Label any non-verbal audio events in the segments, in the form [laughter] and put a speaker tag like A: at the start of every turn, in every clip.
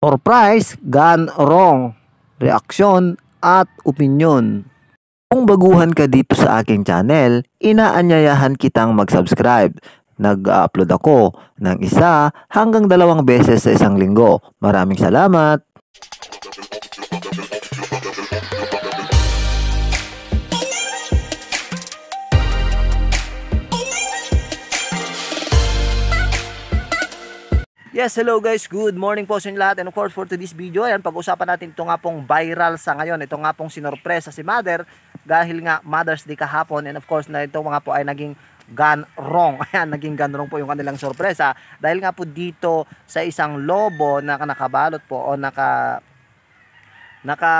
A: surprise, gone wrong, reaksyon at opinion. Kung baguhan ka dito sa aking channel, inaanyayahan kitang mag-subscribe. Nag-upload ako ng isa hanggang dalawang beses sa isang linggo. Maraming salamat! Yes, hello guys. Good morning po sa inyo lahat. And of course, for today's video, ayan, pag-usapan natin ito nga pong viral sa ngayon. Ito nga pong sinorpresa si Mother dahil nga Mother's Day kahapon. And of course, na ito mga po ay naging gone wrong. [laughs] Ayan, naging gone wrong po yung kanilang sorpresa. Dahil nga po dito sa isang lobo na nakabalot po o naka naka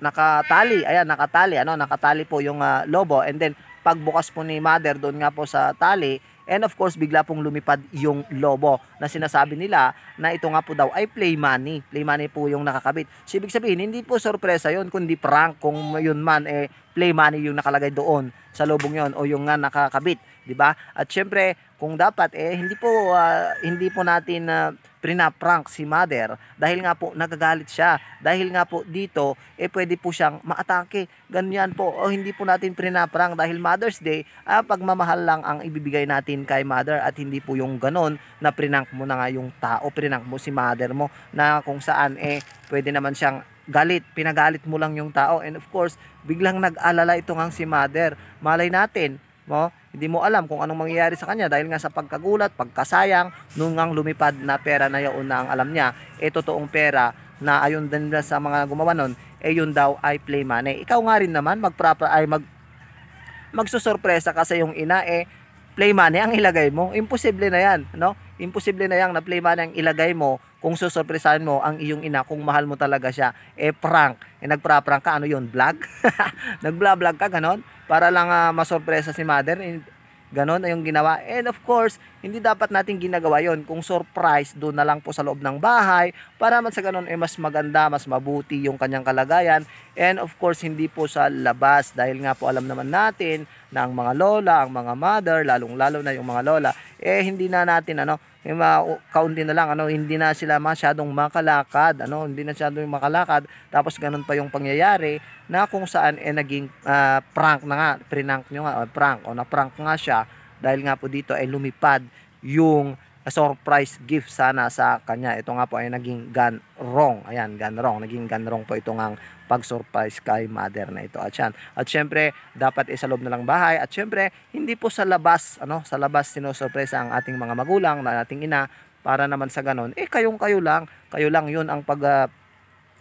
A: nakatali ayan nakatali ano nakatali po yung uh, lobo and then pagbukas po ni mother doon nga po sa tali And of course, bigla pong lumipad yung lobo na sinasabi nila na ito nga po daw ay play money. Play money po yung nakakabit. So ibig sabihin, hindi po sorpresa yon kundi prank kung yun man eh play money yung nakalagay doon sa lubong yon o yung nga nakakabit, 'di ba? At syempre, kung dapat eh hindi po uh, hindi po natin uh, prinaprank si mother dahil nga po nagagalit siya. Dahil nga po dito eh pwede po siyang maatake. Ganyan po. O hindi po natin prinaprank dahil Mother's Day, ah, pagmamahal lang ang ibibigay natin kay mother at hindi po yung ganon na prinank mo na nga yung tao, prinank mo si mother mo na kung saan eh pwede naman siyang galit, pinagalit mo lang yung tao. And of course, biglang nag-alala ito ngang si mother. Malay natin, mo, hindi mo alam kung anong mangyayari sa kanya dahil nga sa pagkagulat, pagkasayang, nung ngang lumipad na pera na yun na ang alam niya, eh totoong pera na ayon din sa mga gumawa nun, eh yun daw ay play money. Ikaw nga rin naman, magproper ay mag magsusurpresa kasi yung ina eh play money ang ilagay mo. Imposible na yan, no? imposible na yang na play man ang ilagay mo kung susurpresahan mo ang iyong ina kung mahal mo talaga siya eh prank eh nagpra-prank ka ano yon vlog [laughs] nagvlog ka ganon para lang uh, masurpresa si mother eh, ganon ay yung ginawa and of course hindi dapat natin ginagawa yon Kung surprise, doon na lang po sa loob ng bahay para man sa ganun ay eh, mas maganda, mas mabuti yung kanyang kalagayan. And of course, hindi po sa labas dahil nga po alam naman natin na ang mga lola, ang mga mother, lalong-lalo na yung mga lola, eh hindi na natin ano, eh, kaunti na lang ano hindi na sila masyadong makalakad ano hindi na masyadong makalakad tapos ganun pa yung pangyayari na kung saan eh naging uh, prank na nga prank nyo nga o prank o na prank nga siya dahil nga po dito ay lumipad yung surprise gift sana sa kanya. Ito nga po ay naging gun wrong. Ayan, gun wrong. Naging gun wrong po ito ngang pag-surprise kay mother na ito. At yan. At syempre, dapat isa loob na lang bahay. At syempre, hindi po sa labas, ano, sa labas sinosurprise ang ating mga magulang na ating ina para naman sa ganon, eh kayong kayo lang, kayo lang yun ang pag uh,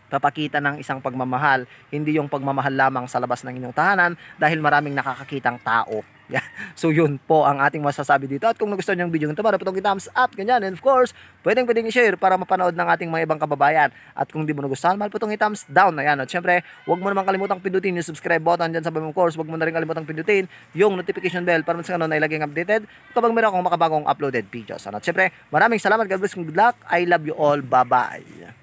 A: papakita ng isang pagmamahal, hindi yung pagmamahal lamang sa labas ng inyong tahanan dahil maraming nakakakitang tao. [laughs] Yeah. So yun po ang ating masasabi dito at kung nagustuhan niyo ang video nito, para patong thumbs up, ganyan. And of course, pwedeng pwedeng i-share para mapanood ng ating mga ibang kababayan. At kung di mo nagustuhan, mahal patong thumbs down. Ayan. At syempre, huwag mo naman kalimutang pindutin yung subscribe button dyan sa baba of course. Huwag mo na rin kalimutang pindutin yung notification bell para mas kanon ay laging updated kapag meron akong makabagong uploaded videos. At syempre, maraming salamat. God bless. Good luck. I love you all. Bye-bye.